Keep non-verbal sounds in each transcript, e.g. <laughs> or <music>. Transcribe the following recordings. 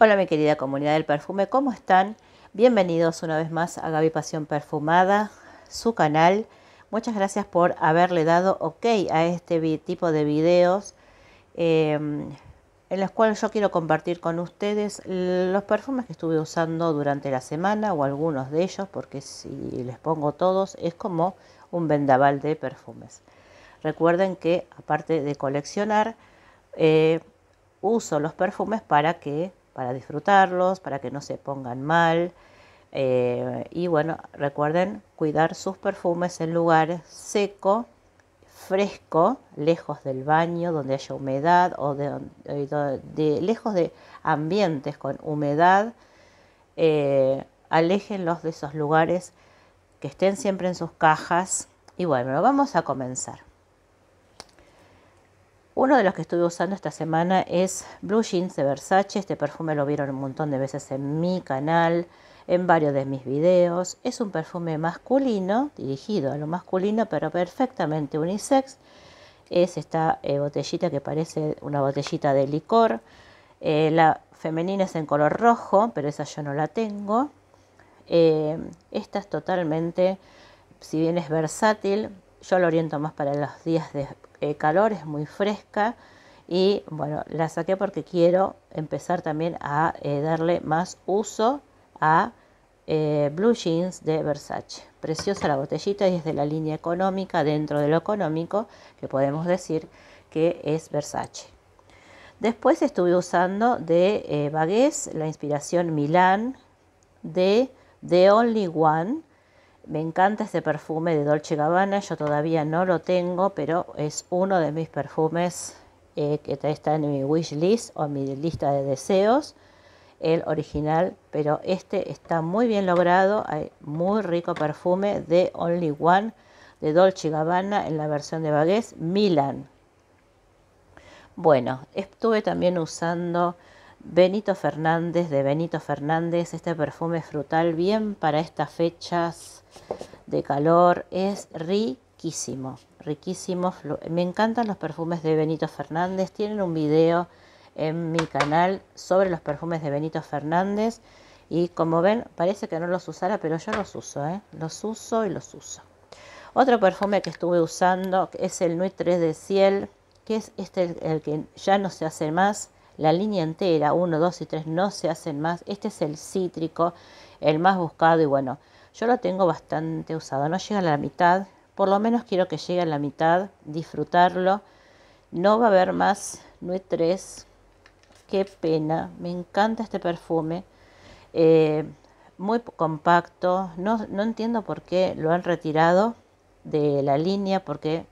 Hola mi querida comunidad del perfume, ¿cómo están? Bienvenidos una vez más a Gaby Pasión Perfumada, su canal. Muchas gracias por haberle dado ok a este tipo de videos em, en los cuales yo quiero compartir con ustedes los perfumes que estuve usando durante la semana o algunos de ellos, porque si les pongo todos es como un vendaval de perfumes. Recuerden que aparte de coleccionar, eh, uso los perfumes para que para disfrutarlos, para que no se pongan mal. Eh, y bueno, recuerden cuidar sus perfumes en lugares seco, fresco, lejos del baño donde haya humedad o eh, de, lejos de ambientes con humedad. Eh, aléjenlos de esos lugares que estén siempre en sus cajas. Y bueno, vamos a comenzar. Uno de los que estuve usando esta semana es Blue Jeans de Versace. Este perfume lo vieron un montón de veces en mi canal, en varios de mis videos. Es un perfume masculino, dirigido a lo masculino, pero perfectamente unisex. Es esta eh, botellita que parece una botellita de licor. Eh, la femenina es en color rojo, pero esa yo no la tengo. Eh, esta es totalmente, si bien es versátil, yo lo oriento más para los días de eh, calor, es muy fresca y bueno, la saqué porque quiero empezar también a eh, darle más uso a eh, Blue Jeans de Versace. Preciosa la botellita y es de la línea económica, dentro de lo económico, que podemos decir que es Versace. Después estuve usando de eh, la inspiración Milán de The Only One me encanta este perfume de Dolce Gabbana, yo todavía no lo tengo, pero es uno de mis perfumes eh, que está en mi wish list o en mi lista de deseos, el original, pero este está muy bien logrado, hay muy rico perfume de Only One de Dolce Gabbana en la versión de Baguette Milan. Bueno, estuve también usando Benito Fernández de Benito Fernández, este perfume frutal bien para estas fechas de calor, es riquísimo, riquísimo. Me encantan los perfumes de Benito Fernández, tienen un video en mi canal sobre los perfumes de Benito Fernández y como ven parece que no los usara, pero yo los uso, ¿eh? los uso y los uso. Otro perfume que estuve usando es el Nuit 3 de Ciel, que es este el que ya no se hace más la línea entera, 1, 2 y 3 no se hacen más. Este es el cítrico, el más buscado y bueno, yo lo tengo bastante usado, no llega a la mitad, por lo menos quiero que llegue a la mitad, disfrutarlo. No va a haber más no 3 Qué pena, me encanta este perfume. Eh, muy compacto, no, no entiendo por qué lo han retirado de la línea, porque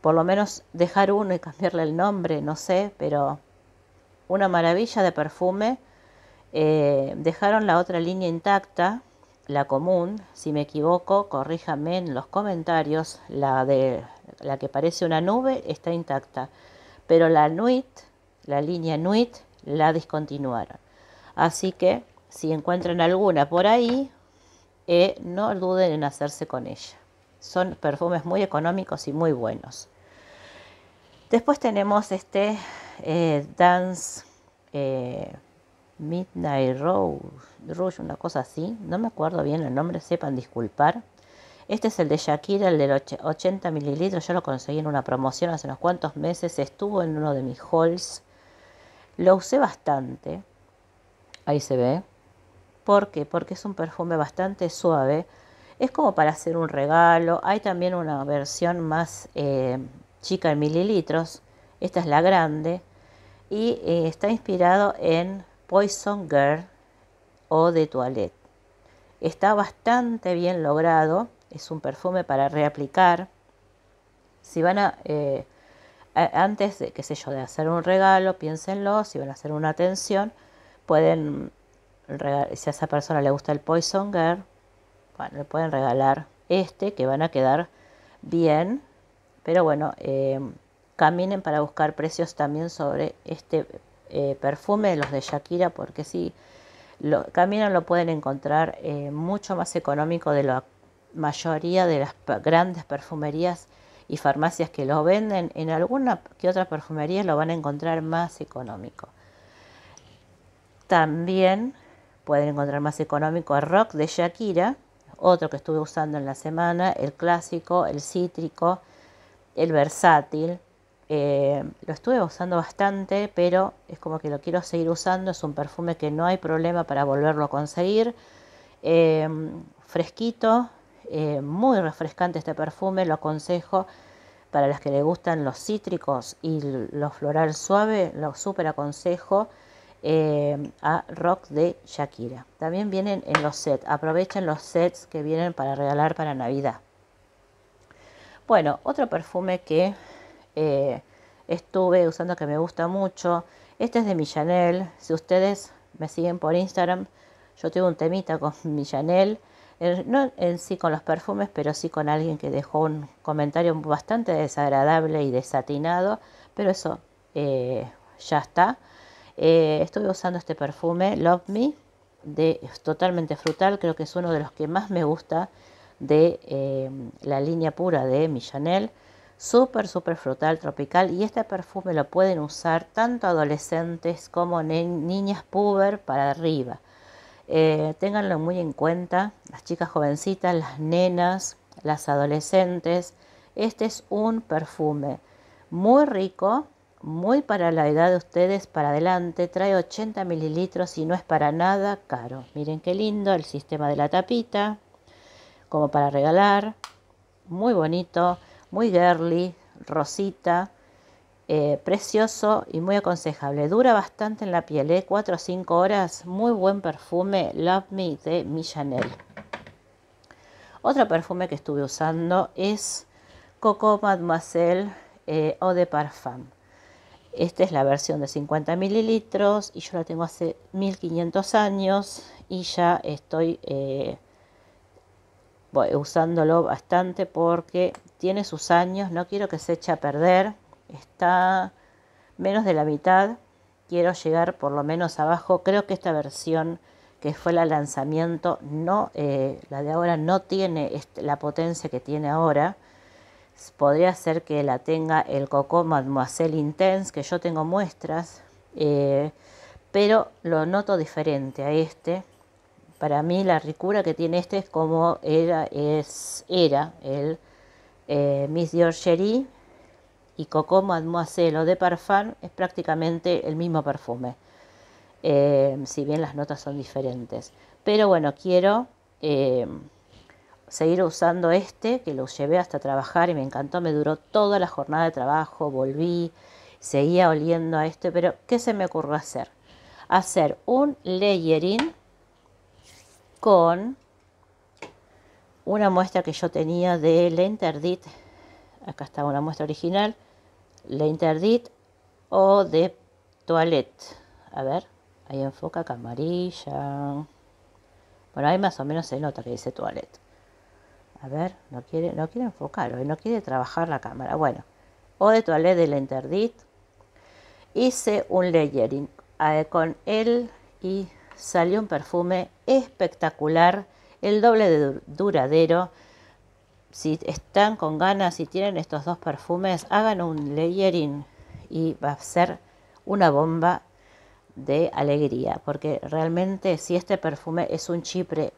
por lo menos dejar uno y cambiarle el nombre, no sé, pero una maravilla de perfume. Eh, dejaron la otra línea intacta, la común, si me equivoco, corríjame en los comentarios, la de la que parece una nube está intacta, pero la Nuit, la línea Nuit, la discontinuaron. Así que si encuentran alguna por ahí, eh, no duden en hacerse con ella. Son perfumes muy económicos y muy buenos. Después tenemos este eh, dance eh, Midnight Rouge, una cosa así, no me acuerdo bien el nombre, sepan disculpar. Este es el de Shakira, el de 80 mililitros, yo lo conseguí en una promoción hace unos cuantos meses, estuvo en uno de mis hauls, lo usé bastante, ahí se ve, ¿por qué? Porque es un perfume bastante suave, es como para hacer un regalo, hay también una versión más eh, chica en mililitros, esta es la grande, y eh, está inspirado en Poison Girl o de Toilette. Está bastante bien logrado, es un perfume para reaplicar. Si van a, eh, antes de, qué sé yo, de hacer un regalo, piénsenlo, si van a hacer una atención, pueden, si a esa persona le gusta el Poison Girl, bueno, le pueden regalar este, que van a quedar bien, pero bueno, eh, caminen para buscar precios también sobre este eh, perfume perfume, los de Shakira, porque si lo, caminan lo pueden encontrar eh, mucho más económico de la mayoría de las grandes perfumerías y farmacias que lo venden. En alguna que otra perfumería lo van a encontrar más económico. También pueden encontrar más económico el rock de Shakira, otro que estuve usando en la semana, el clásico, el cítrico, el versátil, eh, lo estuve usando bastante, pero es como que lo quiero seguir usando. Es un perfume que no hay problema para volverlo a conseguir. Em, fresquito, eh, muy refrescante este perfume, lo aconsejo. Para las que le gustan los cítricos y lo floral suave, lo súper aconsejo. Em, a Rock de Shakira. También vienen en los sets. Aprovechen los sets que vienen para regalar para Navidad. Bueno, otro perfume que eh, estuve usando que me gusta mucho. Este es de mi Chanel. Si ustedes me siguen por Instagram, yo tuve un temita con <laughs> mi eh, No en sí con los perfumes, pero sí con alguien que dejó un comentario bastante desagradable y desatinado. Pero eso eh, ya está. Eh, usando este perfume, Love Me, de, es totalmente frutal. Creo que es uno de los que más me gusta de la línea pura de mi Chanel súper, súper frutal, tropical. Y este perfume lo pueden usar tanto adolescentes como niñas puber para arriba. tenganlo eh, ténganlo muy en cuenta, las chicas jovencitas, las nenas, las adolescentes. Este es un perfume muy rico, muy para la edad de ustedes para adelante, trae 80 mililitros y no es para nada caro. Miren qué lindo el sistema de la tapita, como para regalar, muy bonito muy girly, rosita, eh, precioso y muy aconsejable. Dura bastante en la piel, 4 eh, o 5 horas, muy buen perfume, Love Me de Mi Otro perfume que estuve usando es Coco Mademoiselle eh, Eau de Parfum. Esta es la versión de 50 mililitros y yo la tengo hace 1500 años y ya estoy voy usándolo bastante porque tiene sus años, no quiero que se eche a perder, está menos de la mitad, quiero llegar por lo menos abajo, creo que esta versión que fue la lanzamiento, no, eh, la de ahora no tiene la potencia que tiene ahora, podría ser que la tenga el Coco Mademoiselle Intense, que yo tengo muestras, eh, pero lo noto diferente a este, para mí la ricura que tiene este es como era, es, era el eh, Miss Cherie y Coco Mademoiselle o de Parfum es prácticamente el mismo perfume, eh, si bien las notas son diferentes. Pero bueno, quiero eh, seguir usando este, que lo llevé hasta trabajar y me encantó, me duró toda la jornada de trabajo, volví, seguía oliendo a este, pero ¿qué se me ocurrió hacer? Hacer un layering con una muestra que yo tenía de la Interdit, acá está una muestra original, la Interdit o de Toilette, a ver, ahí enfoca camarilla bueno ahí más o menos se nota que dice Toilette, a ver, no quiere, no quiere no quiere trabajar la cámara, bueno, o de Toilette de la Interdit, hice un layering eh, con él y salió un perfume espectacular, el doble de duradero. Si están con ganas, y tienen estos dos perfumes, hagan un layering y va a ser una bomba de alegría, porque realmente si este perfume es un chipre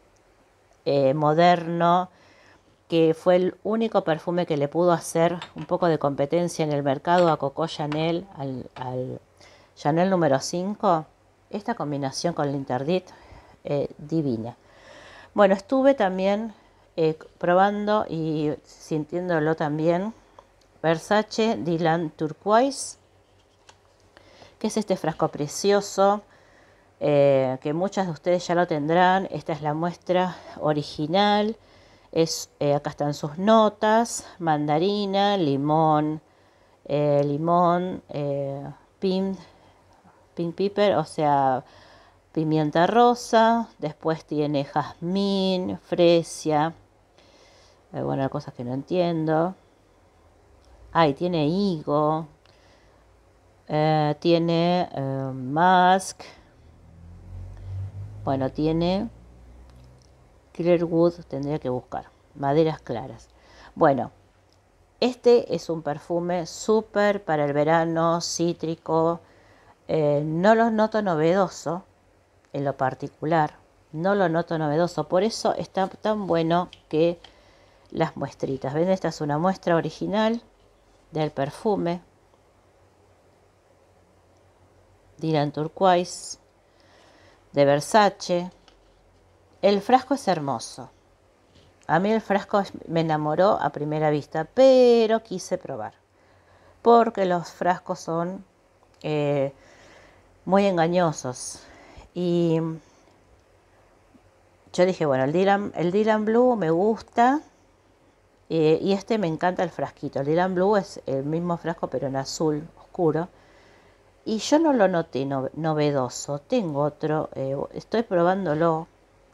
eh, moderno, que fue el único perfume que le pudo hacer un poco de competencia en el mercado a Coco Chanel, al, al Chanel número 5, esta combinación con el Interdit eh, divina. Bueno, estuve también eh, probando y sintiéndolo también Versace Dylan Turquoise, que es este frasco precioso. Eh, que muchas de ustedes ya lo tendrán. Esta es la muestra original. Es, acá están sus notas, mandarina, limón, limón, pim pink pepper, o sea, pimienta rosa, después tiene jazmín, fresia, eh, bueno, cosas que no entiendo. Ahí tiene higo, eh, tiene musk eh, mask, bueno, tiene clearwood, tendría que buscar, maderas claras. Bueno, este es un perfume súper para el verano, cítrico, eh, no los noto novedoso en lo particular, no lo noto novedoso, por eso está tan bueno que las muestritas. ¿Ven? Esta es una muestra original del perfume Dylan Turquoise de Versace. El frasco es hermoso. A mí el frasco me enamoró a primera vista, pero quise probar. Porque los frascos son eh, muy engañosos. Y yo dije, bueno, el Dylan, el Blue me gusta eh, y este me encanta el frasquito. El Dylan Blue es el mismo frasco pero en azul oscuro. Y yo no lo noté novedoso. Tengo otro, eh, estoy probándolo,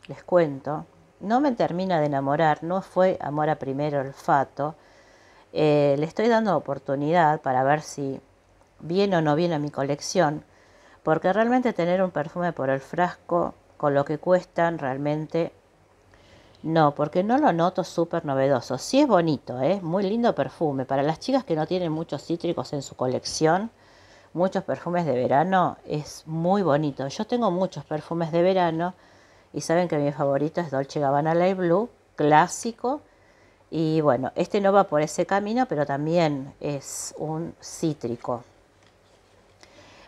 les cuento. No me termina de enamorar, no fue amor a primero olfato. Eh, le estoy dando oportunidad para ver si viene o no viene a mi colección. Porque realmente tener un perfume por el frasco, con lo que cuestan, realmente no, porque no lo noto súper novedoso. Sí es bonito, ¿eh? es muy lindo perfume. Para las chicas que no tienen muchos cítricos en su colección, muchos perfumes de verano, es muy bonito. Yo tengo muchos perfumes de verano y saben que mi favorito es Dolce Gabbana Light Blue, clásico. Y bueno, este no va por ese camino, pero también es un cítrico.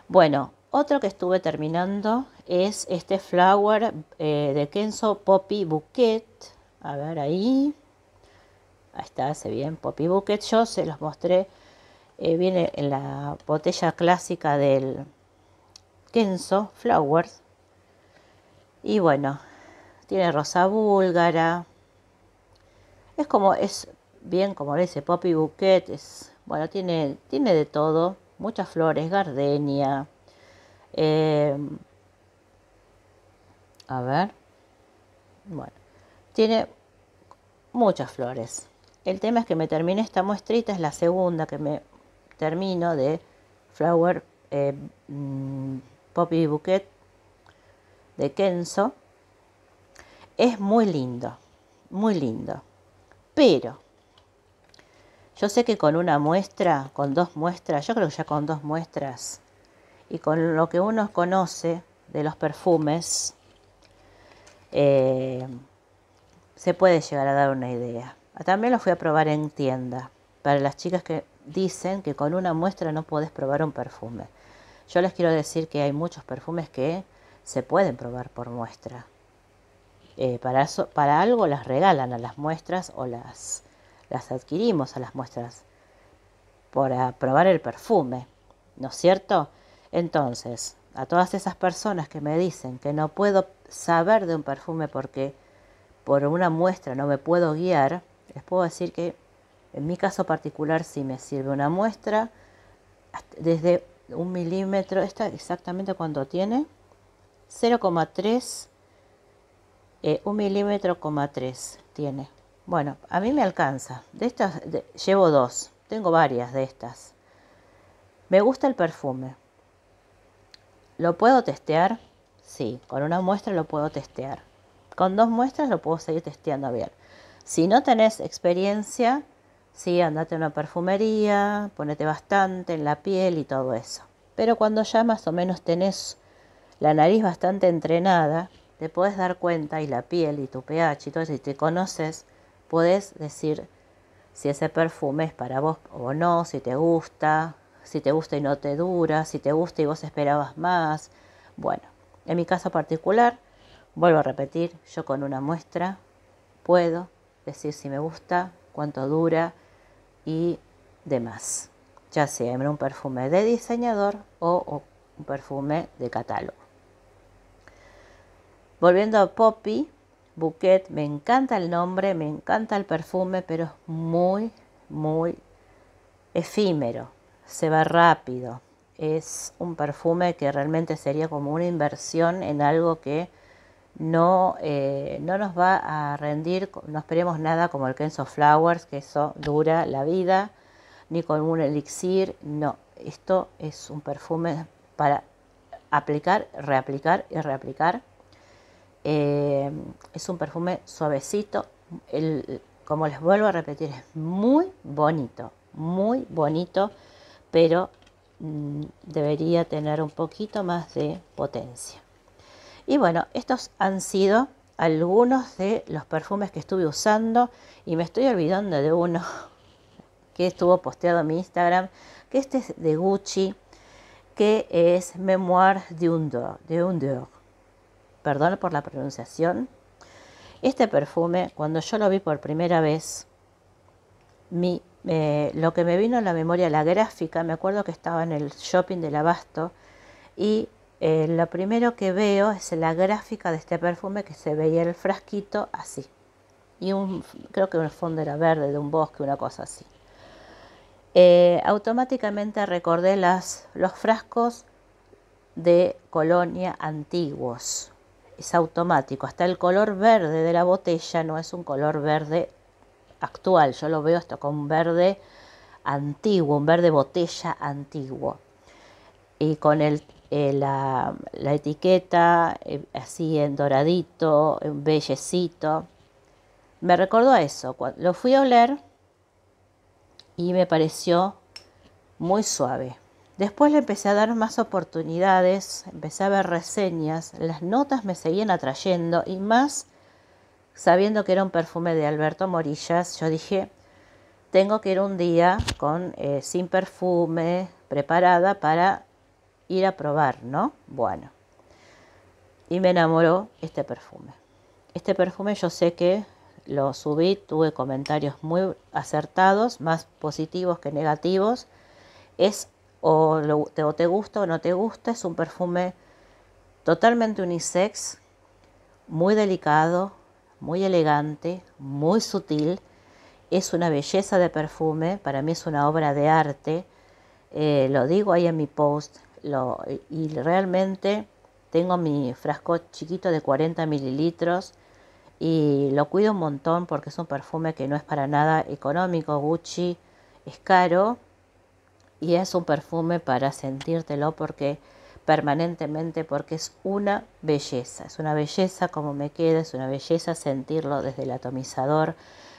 Bueno, otro que estuve terminando es este Flower eh, de Kenzo Poppy Bouquet. A ver ahí. Ahí está, hace bien Poppy Bouquet. Yo se los mostré. Eh, viene en la botella clásica del Kenzo Flowers. Y bueno, tiene rosa búlgara. Es como, es bien como le dice Poppy Bouquet. Es, bueno, tiene, tiene de todo. Muchas flores, gardenia. Em, a ver. Bueno, tiene muchas flores. El tema es que me terminé esta muestrita, es la segunda que me termino de Flower eh, mm, Poppy Bouquet de Kenzo. Es muy lindo, muy lindo. Pero yo sé que con una muestra, con dos muestras, yo creo que ya con dos muestras y con lo que uno conoce de los perfumes, eh, se puede llegar a dar una idea. También los fui a probar en tienda, para las chicas que dicen que con una muestra no puedes probar un perfume. Yo les quiero decir que hay muchos perfumes que se pueden probar por muestra. Eh, para, para algo las regalan a las muestras o las, las adquirimos a las muestras para probar el perfume, ¿no es cierto? Entonces, a todas esas personas que me dicen que no puedo saber de un perfume porque por una muestra no me puedo guiar, les puedo decir que en mi caso particular sí me sirve una muestra desde un milímetro, esta exactamente cuánto tiene 0,3, eh, un milímetro, 3 tiene. Bueno, a mí me alcanza. De estas llevo dos, tengo varias de estas. Me gusta el perfume, ¿Lo puedo testear? Sí, con una muestra lo puedo testear. Con dos muestras lo puedo seguir testeando bien. Si no tenés experiencia, sí, andate a una perfumería, ponete bastante en la piel y todo eso. Pero cuando ya más o menos tenés la nariz bastante entrenada, te podés dar cuenta y la piel y tu pH y todo eso, y te conoces, podés decir si ese perfume es para vos o no, si te gusta, si te gusta y no te dura, si te gusta y vos esperabas más. Bueno, en mi caso particular, vuelvo a repetir, yo con una muestra puedo decir si me gusta, cuánto dura y demás, ya sea en un perfume de diseñador o, un perfume de catálogo. Volviendo a Poppy, Bouquet, me encanta el nombre, me encanta el perfume, pero es muy, muy efímero se va rápido. Es un perfume que realmente sería como una inversión en algo que eh, no, nos va a rendir, no esperemos nada como el Kenzo Flowers, que eso dura la vida, ni con un elixir, no. Esto es un perfume para aplicar, reaplicar y reaplicar. Eh, es un perfume suavecito, como les vuelvo a repetir, es muy bonito, muy bonito pero mm, debería tener un poquito más de potencia. Y bueno, estos han sido algunos de los perfumes que estuve usando y me estoy olvidando de uno <laughs> que estuvo posteado en mi Instagram, que este es de Gucci, que es Memoir de un Perdón por la pronunciación. Este perfume, cuando yo lo vi por primera vez, mi lo que me vino a la memoria, la gráfica, me acuerdo que estaba en el shopping del abasto y eh, lo primero que veo es la gráfica de este perfume que se veía el frasquito así. Y un, creo que el fondo era verde, de un bosque, una cosa así. Eh, automáticamente recordé los frascos de colonia antiguos. Es automático, hasta el color verde de la botella no es un color verde actual. Yo lo veo esto con un verde antiguo, un verde botella antiguo. Y con el, eh, la, etiqueta eh, así en doradito, en bellecito. Me recordó a eso. Cuando lo fui a oler y me pareció muy suave. Después le empecé a dar más oportunidades, empecé a ver reseñas, las notas me seguían atrayendo y más sabiendo que era un perfume de Alberto Morillas, yo dije, tengo que ir un día con eh, sin perfume, preparada para ir a probar, ¿no? Bueno. Y me enamoró este perfume. Este perfume yo sé que lo subí, tuve comentarios muy acertados, más positivos que negativos. Es o, o te gusta o no te gusta, es un perfume totalmente unisex, muy delicado, muy elegante, muy sutil. Es una belleza de perfume, para mí es una obra de arte. Eh, lo digo ahí en mi post. Lo, y realmente tengo mi frasco chiquito de 40 mililitros y lo cuido un montón porque es un perfume que no es para nada económico. Gucci es caro y es un perfume para sentírtelo porque permanentemente porque es una belleza, es una belleza como me queda, es una belleza sentirlo desde el atomizador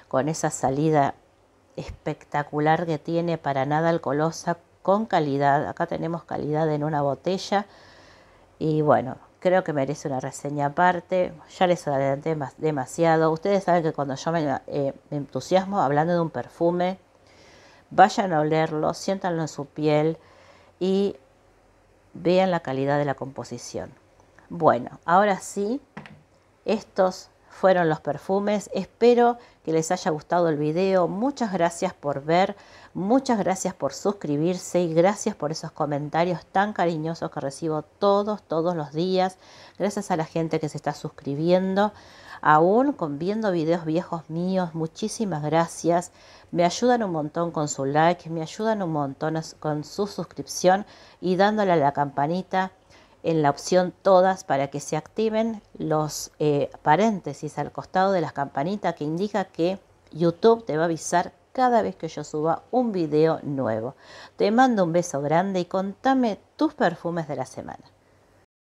con esa salida espectacular que tiene para nada alcoholosa con calidad, acá tenemos calidad en una botella y bueno, creo que merece una reseña aparte, ya les adelanté demasiado, ustedes saben que cuando yo me, eh, me entusiasmo hablando de un perfume, vayan a olerlo, siéntanlo en su piel y Vean la calidad de la composición. Bueno, ahora sí, estos fueron los perfumes. Espero que les haya gustado el video. Muchas gracias por ver, muchas gracias por suscribirse y gracias por esos comentarios tan cariñosos que recibo todos, todos los días. Gracias a la gente que se está suscribiendo aún con viendo videos viejos míos. Muchísimas gracias. Me ayudan un montón con su like, me ayudan un montón con su suscripción y dándole a la campanita en la opción todas para que se activen los eh, paréntesis al costado de las campanitas que indica que YouTube te va a avisar cada vez que yo suba un video nuevo. Te mando un beso grande y contame tus perfumes de la semana.